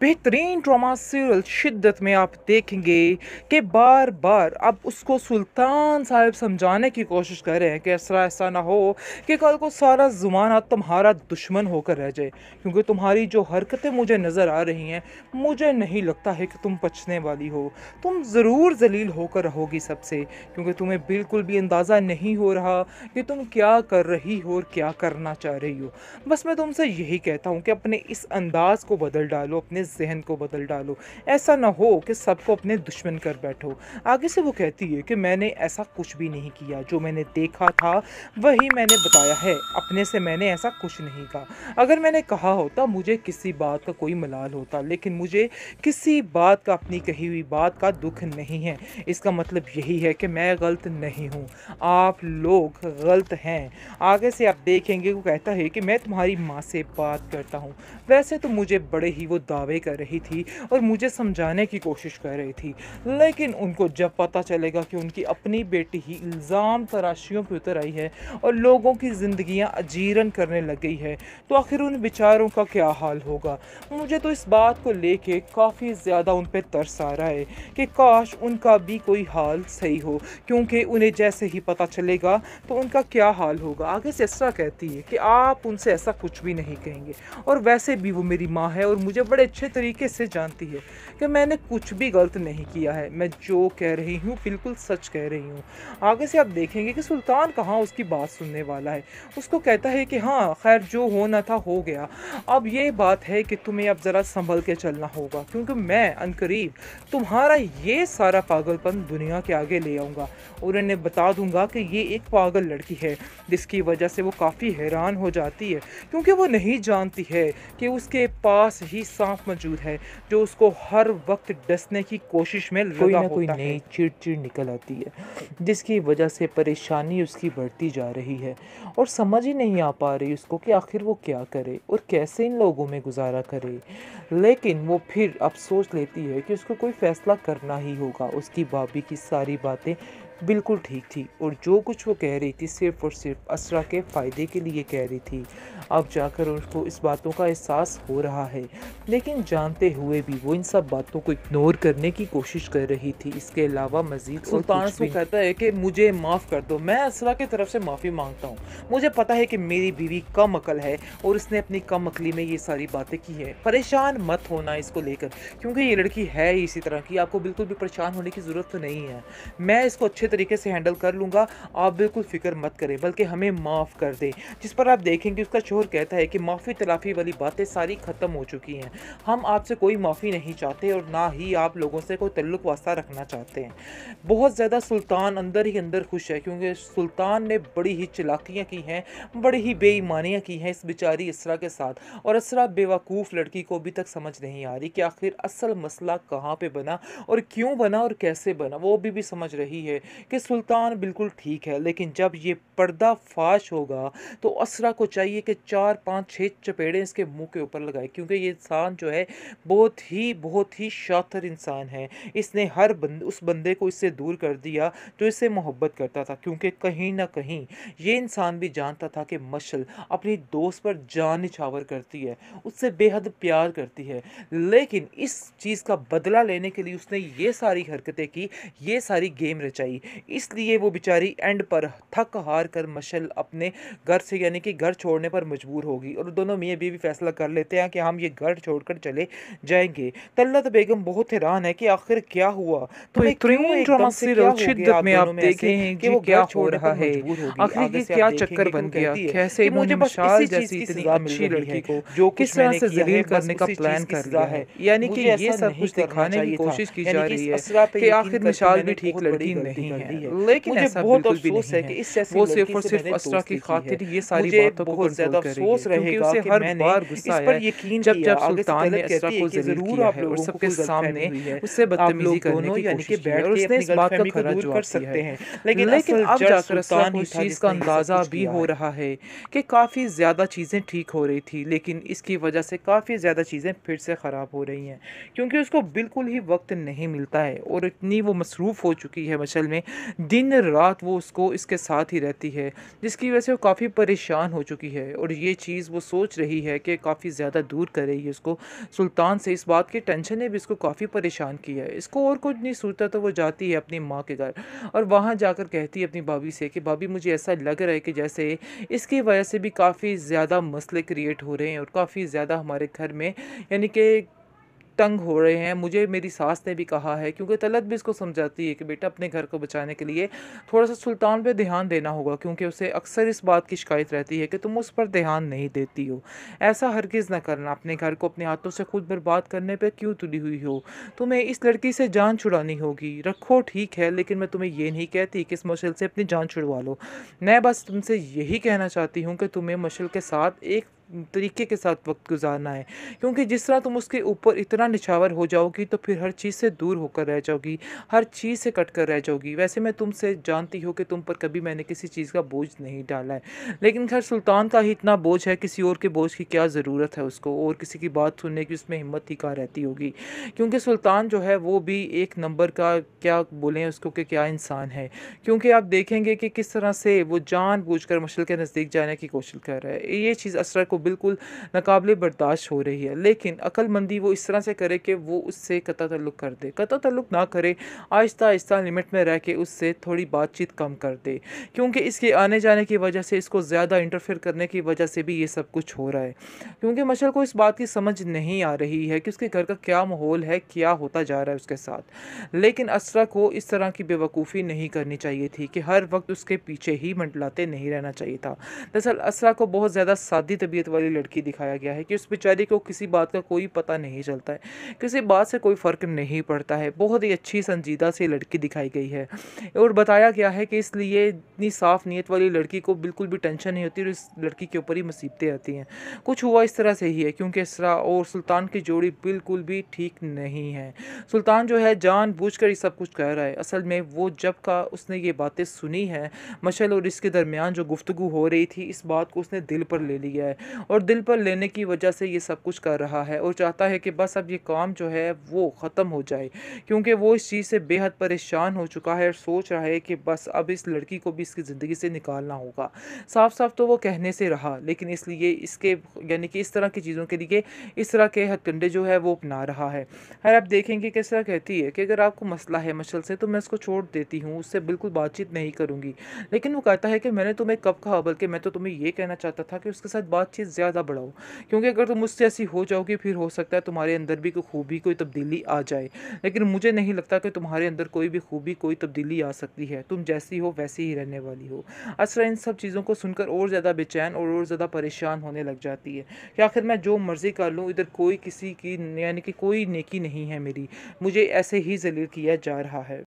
बेहतरीन drama serial शिद्दत में आप देखेंगे कि बार बार आप उसको सुल्तान साहब समझाने की कोशिश कर रहे हैं कि ऐसा ऐसा ना हो कि कल को सारा ज़माना तुम्हारा दुश्मन होकर रह जाए क्योंकि तुम्हारी जो हरकतें मुझे नज़र आ रही हैं मुझे नहीं लगता है कि तुम पचने वाली हो तुम ज़रूर जलील होकर रहोगी सबसे क्योंकि तुम्हें बिल्कुल भी अंदाज़ा नहीं हो रहा कि तुम क्या कर रही हो और क्या करना चाह रही हो बस मैं तुमसे यही कहता हूँ कि अपने इस अंदाज़ को बदल डालो अपने जहन को बदल डालो ऐसा ना हो कि सबको अपने दुश्मन कर बैठो आगे से वो कहती है कि मैंने ऐसा कुछ भी नहीं किया जो मैंने देखा था वही मैंने बताया है अपने से मैंने ऐसा कुछ नहीं कहा अगर मैंने कहा होता मुझे किसी बात का कोई मलाल होता लेकिन मुझे किसी बात का अपनी कही हुई बात का दुख नहीं है इसका मतलब यही है कि मैं गलत नहीं हूँ आप लोग गलत हैं आगे से आप देखेंगे वो कहता है कि मैं तुम्हारी माँ से बात करता हूँ वैसे तो मुझे बड़े ही वो दावे दावे कर रही थी और मुझे समझाने की कोशिश कर रही थी लेकिन उनको जब पता चलेगा कि उनकी अपनी बेटी ही इल्ज़ाम तराशियों पर उतर आई है और लोगों की ज़िंदियाँ अजीरन करने लग गई है तो आखिर उन बेचारों का क्या हाल होगा मुझे तो इस बात को लेके काफ़ी ज़्यादा उन पर तरस आ रहा है कि काश उनका भी कोई हाल सही हो क्योंकि उन्हें जैसे ही पता चलेगा तो उनका क्या हाल होगा आगे से ऐसा कहती है कि आप उनसे ऐसा कुछ भी नहीं कहेंगे और वैसे भी वो मेरी माँ है और मुझे बड़े अच्छे अच्छे तरीके से जानती है कि मैंने कुछ भी गलत नहीं किया है मैं जो कह रही हूँ बिल्कुल सच कह रही हूँ आगे से आप देखेंगे कि सुल्तान कहाँ उसकी बात सुनने वाला है उसको कहता है कि हाँ खैर जो होना था हो गया अब ये बात है कि तुम्हें अब ज़रा संभल के चलना होगा क्योंकि मैं अनकरीब तुम्हारा ये सारा पागलपन दुनिया के आगे ले आऊँगा और उन्हें बता दूंगा कि ये एक पागल लड़की है जिसकी वजह से वो काफ़ी हैरान हो जाती है क्योंकि वो नहीं जानती है कि उसके पास ही सांप मौजूद है जो उसको हर वक्त डसने की कोशिश में कोई ना कोई नई चिड़चिड़ निकल आती है जिसकी वजह से परेशानी उसकी बढ़ती जा रही है और समझ ही नहीं आ पा रही उसको कि आखिर वो क्या करे और कैसे इन लोगों में गुजारा करे लेकिन वो फिर अब सोच लेती है कि उसको कोई फ़ैसला करना ही होगा उसकी भाभी की सारी बातें बिल्कुल ठीक थी और जो कुछ वो कह रही थी सिर्फ और सिर्फ असरा के फ़ायदे के लिए कह रही थी अब जाकर उनको इस बातों का एहसास हो रहा है लेकिन जानते हुए भी वो इन सब बातों को इग्नोर करने की कोशिश कर रही थी इसके अलावा मजीद सुल्तान से कहता है कि मुझे माफ़ कर दो मैं असरा की तरफ से माफ़ी मांगता हूँ मुझे पता है कि मेरी बीवी कम अकल है और उसने अपनी कम अकली में ये सारी बातें की है परेशान मत होना इसको लेकर क्योंकि ये लड़की है ही इसी तरह की आपको बिल्कुल भी परेशान होने की ज़रूरत तो नहीं है मैं इसको अच्छे अच्छे तरीके से हैंडल कर लूँगा आप बिल्कुल फ़िक्र मत करें बल्कि हमें माफ़ कर दें जिस पर आप देखेंगे उसका शोर कहता है कि माफ़ी तलाफ़ी वाली बातें सारी ख़त्म हो चुकी हैं हम आपसे कोई माफ़ी नहीं चाहते और ना ही आप लोगों से कोई तल्लुक वास्ता रखना चाहते हैं बहुत ज़्यादा सुल्तान अंदर ही अंदर खुश है क्योंकि सुल्तान ने बड़ी ही चलाकियाँ की हैं बड़ी ही बेईमानियाँ की हैं इस बेचारी इसरा के साथ और इसरा बेवकूफ़ लड़की को अभी तक समझ नहीं आ रही कि आखिर असल मसला कहाँ पर बना और क्यों बना और कैसे बना वो अभी भी समझ रही है कि सुल्तान बिल्कुल ठीक है लेकिन जब ये फाश होगा तो असरा को चाहिए कि चार पाँच छः चपेड़े इसके मुंह के ऊपर लगाए क्योंकि ये इंसान जो है बहुत ही बहुत ही शातर इंसान है इसने हर बंद उस बंदे को इससे दूर कर दिया जो इससे मोहब्बत करता था क्योंकि कहीं ना कहीं ये इंसान भी जानता था कि मशल अपनी दोस्त पर जान निछावर करती है उससे बेहद प्यार करती है लेकिन इस चीज़ का बदला लेने के लिए उसने ये सारी हरकतें की ये सारी गेम रचाई इसलिए वो बेचारी एंड पर थक हार कर मशल अपने घर से यानी कि घर छोड़ने पर मजबूर होगी और दोनों मियाँ बीवी फैसला कर लेते हैं कि हम ये घर छोड़कर चले जाएंगे तल्लत बेगम बहुत हैरान है कि आखिर क्या हुआ तो क्या रहा है मुझे यानी कि ये सब कुछ दिखाने की कोशिश की जा रही है कि आखिर मिशाल भी ठीक लड़की नहीं है लेकिन मुझे बहुत अफसोस है कि वो सिर्फ और सिर्फ की खातिर ये सारी बातों को कंट्रोल उसे हर बार गुस्सा जब जब सुल्तान ने को सबके सामने उससे बदतमीजी करने की बात का खरा सकते हैं लेकिन अब जाकर को चीज़ का अंदाज़ा भी हो रहा है कि काफ़ी ज़्यादा चीज़ें ठीक हो रही थी लेकिन इसकी वजह से काफ़ी ज़्यादा चीज़ें फिर से ख़राब हो रही हैं क्योंकि उसको बिल्कुल ही वक्त नहीं मिलता है और इतनी वो मसरूफ़ हो चुकी है मशल में दिन रात वो उसको इसके साथ ही रहती है जिसकी वजह से वो काफ़ी परेशान हो चुकी है और ये चीज़ वो सोच रही है कि काफ़ी ज़्यादा दूर कर रही है उसको सुल्तान से इस बात की टेंशन ने भी इसको काफ़ी परेशान किया है इसको और कुछ नहीं सोचता तो वो जाती है अपनी माँ के घर और वहाँ जाकर कहती है अपनी भाभी से कि भाभी मुझे ऐसा लग रहा है कि जैसे इसकी वजह से भी काफ़ी ज़्यादा मसले क्रिएट हो रहे हैं और काफ़ी ज़्यादा हमारे घर में यानी कि तंग हो रहे हैं मुझे मेरी सास ने भी कहा है क्योंकि तलत भी इसको समझाती है कि बेटा अपने घर को बचाने के लिए थोड़ा सा सुल्तान पर ध्यान देना होगा क्योंकि उसे अक्सर इस बात की शिकायत रहती है कि तुम उस पर ध्यान नहीं देती हो ऐसा हरगिज़ ना करना अपने घर को अपने हाथों से खुद बर्बाद करने पर क्यों तुली हुई हो तुम्हें इस लड़की से जान छुड़ानी होगी रखो ठीक है लेकिन मैं तुम्हें ये नहीं कहती कि इस मशल से अपनी जान छुड़वा लो मैं बस तुमसे यही कहना चाहती हूँ कि तुम्हें मशल के साथ एक तरीके के साथ वक्त गुजारना है क्योंकि जिस तरह तुम उसके ऊपर इतना निछावर हो जाओगी तो फिर हर चीज़ से दूर होकर रह जाओगी हर चीज़ से कट कर रह जाओगी वैसे मैं तुमसे जानती हूँ कि तुम पर कभी मैंने किसी चीज़ का बोझ नहीं डाला है लेकिन खैर सुल्तान का ही इतना बोझ है किसी और के बोझ की क्या ज़रूरत है उसको और किसी की बात सुनने की उसमें हिम्मत ही कहाँ रहती होगी क्योंकि सुल्तान जो है वो भी एक नंबर का क्या बोलें उसको कि क्या इंसान है क्योंकि आप देखेंगे कि किस तरह से वो जान बूझ कर मुश्किल के नज़दीक जाने की कोशिश कर रहा है ये चीज़ असरा को बिल्कुल नाकबले बर्दाश्त हो रही है लेकिन अक्लमंदी वो इस तरह से करे कि वो उससे कता तल्लु कर दे कता तल्लुक ना करे आहिस्ता आहिस्ता लिमिट में रह के उससे थोड़ी बातचीत कम कर दे क्योंकि इसके आने जाने की वजह से इसको ज़्यादा इंटरफेयर करने की वजह से भी ये सब कुछ हो रहा है क्योंकि मशल को इस बात की समझ नहीं आ रही है कि उसके घर का क्या माहौल है क्या होता जा रहा है उसके साथ लेकिन असरा को इस तरह की बेवकूफ़ी नहीं करनी चाहिए थी कि हर वक्त उसके पीछे ही मंडलाते नहीं रहना चाहिए था दरअसल असरा को बहुत ज़्यादा सादी तबीयत वाली लड़की दिखाया गया है कि उस बेचारी को किसी बात का कोई पता नहीं चलता है किसी बात से कोई फ़र्क नहीं पड़ता है बहुत ही अच्छी संजीदा सी लड़की दिखाई गई है और बताया गया है कि इसलिए इतनी साफ़ नीयत वाली लड़की को बिल्कुल भी टेंशन नहीं होती और इस लड़की के ऊपर ही मुसीबतें आती हैं कुछ हुआ इस तरह से ही है क्योंकि इसरा और सुल्तान की जोड़ी बिल्कुल भी ठीक नहीं है सुल्तान जो है जान बूझ ये सब कुछ कह रहा है असल में वो जब का उसने ये बातें सुनी हैं मशल और इसके दरमियान जो गुफ्तु हो रही थी इस बात को उसने दिल पर ले लिया है और दिल पर लेने की वजह से ये सब कुछ कर रहा है और चाहता है कि बस अब ये काम जो है वो ख़त्म हो जाए क्योंकि वो इस चीज़ से बेहद परेशान हो चुका है और सोच रहा है कि बस अब इस लड़की को भी इसकी ज़िंदगी से निकालना होगा साफ साफ तो वो कहने से रहा लेकिन इसलिए इसके यानी कि इस तरह की चीज़ों के लिए इस तरह के हथकंडे जो है वो अपना रहा है खैर आप देखेंगे किस तरह कहती है कि अगर आपको मसला है मछल से तो मैं इसको छोड़ देती हूँ उससे बिल्कुल बातचीत नहीं करूँगी लेकिन वो कहता है कि मैंने तुम्हें कब कहा बल्कि मैं तो तुम्हें ये कहना चाहता था कि उसके साथ बातचीत ज़्यादा बढ़ाओ क्योंकि अगर तुम मुझसे ऐसी हो जाओगे फिर हो सकता है तुम्हारे अंदर भी कोई खूबी कोई तब्दीली आ जाए लेकिन मुझे नहीं लगता कि तुम्हारे अंदर कोई भी खूबी कोई तब्दीली आ सकती है तुम जैसी हो वैसी ही रहने वाली हो असरा इन सब चीज़ों को सुनकर और ज़्यादा बेचैन और और ज़्यादा परेशान होने लग जाती है कि आखिर मैं जो मर्ज़ी कर लूँ इधर कोई किसी की यानी कि कोई नेकी नहीं है मेरी मुझे ऐसे ही जलील किया जा रहा है